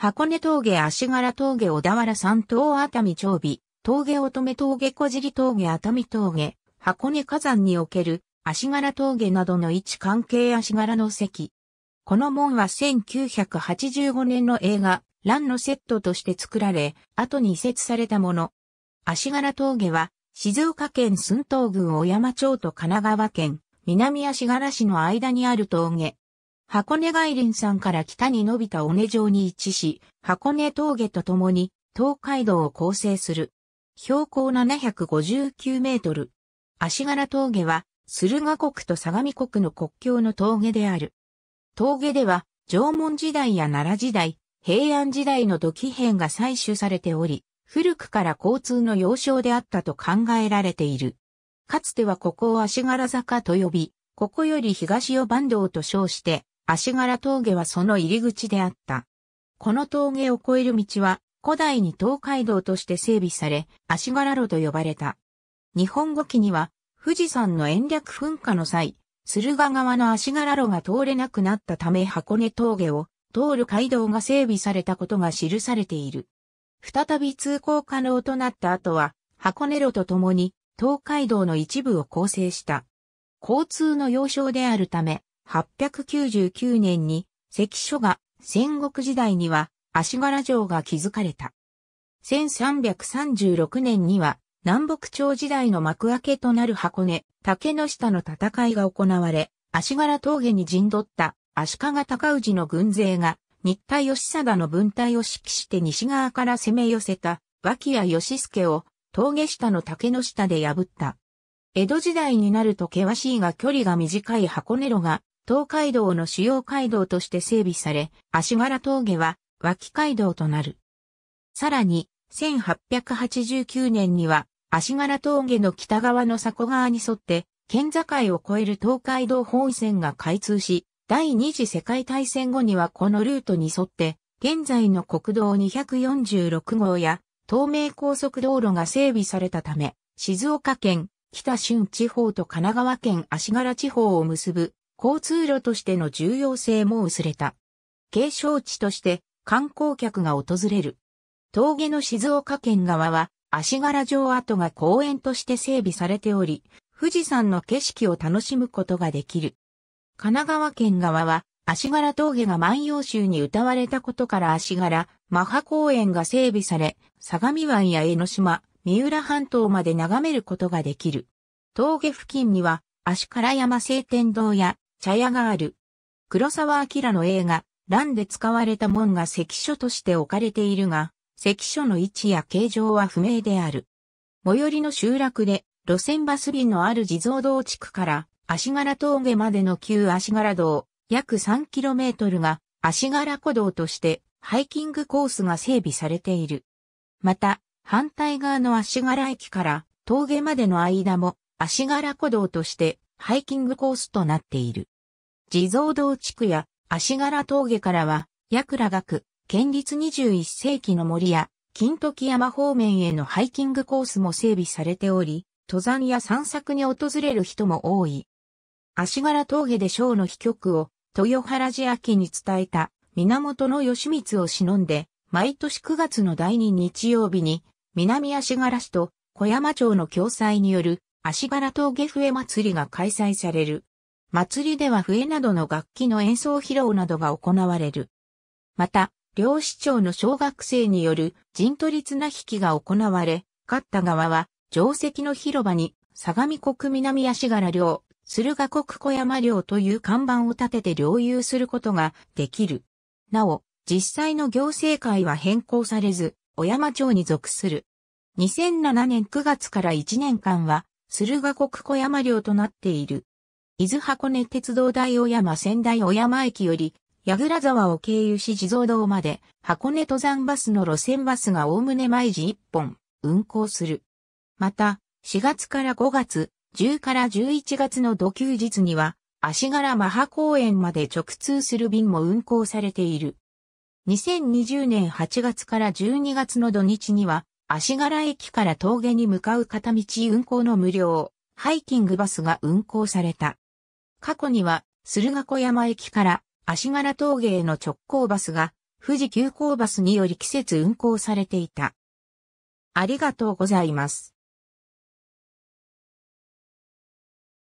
箱根峠、足柄峠、小田原山東熱海長尾、峠乙女峠、小尻峠、熱海峠、箱根火山における足柄峠などの位置関係足柄の席。この門は1985年の映画、ランのセットとして作られ、後に移設されたもの。足柄峠は、静岡県寸東郡小山町と神奈川県、南足柄市の間にある峠。箱根外連山から北に伸びた尾根城に位置し、箱根峠とともに東海道を構成する。標高759メートル。足柄峠は、駿河国と相模国の国境の峠である。峠では、縄文時代や奈良時代、平安時代の土器片が採取されており、古くから交通の要衝であったと考えられている。かつてはここを足柄坂と呼び、ここより東を坂道と称して、足柄峠はその入り口であった。この峠を越える道は、古代に東海道として整備され、足柄路と呼ばれた。日本語記には、富士山の延暦噴火の際、駿河川の足柄路が通れなくなったため箱根峠を通る街道が整備されたことが記されている。再び通行可能となった後は、箱根路とともに東海道の一部を構成した。交通の要衝であるため、899年に関所が戦国時代には足柄城が築かれた。1336年には南北朝時代の幕開けとなる箱根、竹の下の戦いが行われ、足柄峠に陣取った足利高氏の軍勢が新田義貞の分隊を指揮して西側から攻め寄せた脇屋義助を峠下の竹の下で破った。江戸時代になると険しいが距離が短い箱根路が東海道の主要街道として整備され、足柄峠は脇街道となる。さらに、1889年には、足柄峠の北側の古川に沿って、県境を越える東海道本線が開通し、第二次世界大戦後にはこのルートに沿って、現在の国道246号や東名高速道路が整備されたため、静岡県、北春地方と神奈川県足柄地方を結ぶ交通路としての重要性も薄れた。景勝地として観光客が訪れる。峠の静岡県側は足柄城跡が公園として整備されており、富士山の景色を楽しむことができる。神奈川県側は足柄峠が万葉集に歌われたことから足柄、マハ公園が整備され、相模湾や江ノ島、三浦半島まで眺めることができる。峠付近には足柄山青天堂や茶屋がある。黒沢明の映画、乱で使われた門が関所として置かれているが、関所の位置や形状は不明である。最寄りの集落で、路線バス便のある地蔵堂地区から、足柄峠までの旧足柄道、約 3km が、足柄古道として、ハイキングコースが整備されている。また、反対側の足柄駅から、峠までの間も、足柄古道として、ハイキングコースとなっている。地蔵堂地区や足柄峠からは、矢倉学、県立21世紀の森や、金時山方面へのハイキングコースも整備されており、登山や散策に訪れる人も多い。足柄峠で章の秘局を豊原寺秋に伝えた源義満を忍んで、毎年9月の第2日曜日に、南足柄市と小山町の共催による足柄峠笛祭りが開催される。祭りでは笛などの楽器の演奏披露などが行われる。また、両市町の小学生による陣取り綱引きが行われ、勝った側は定石の広場に相模国南足柄漁、駿河国小山漁という看板を立てて領有することができる。なお、実際の行政会は変更されず、小山町に属する。2007年9月から1年間は、駿河国小山寮となっている。伊豆箱根鉄道大小山仙台小山駅より、矢倉沢を経由し地蔵堂まで、箱根登山バスの路線バスが概ね毎時1本、運行する。また、4月から5月、10から11月の土休日には、足柄マハ公園まで直通する便も運行されている。2020年8月から12月の土日には、足柄駅から峠に向かう片道運行の無料、ハイキングバスが運行された。過去には、駿河小山駅から足柄峠への直行バスが、富士急行バスにより季節運行されていた。ありがとうございます。